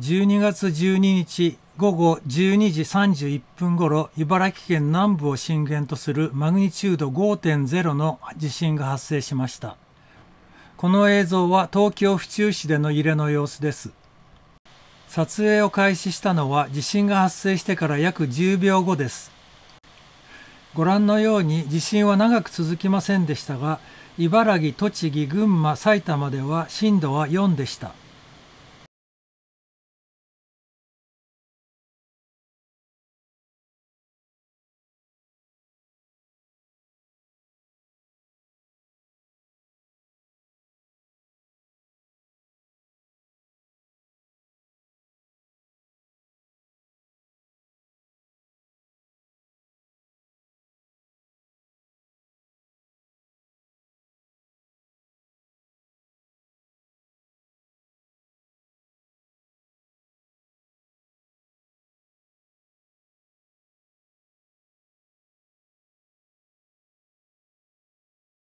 12月12日午後12時31分ごろ、茨城県南部を震源とするマグニチュード5.0の地震が発生しました。この映像は東京府中市での揺れの様子です。撮影を開始したのは地震が発生してから約10秒後です。ご覧のように地震は長く続きませんでしたが、茨城、栃木、群馬、埼玉では震度は4でした。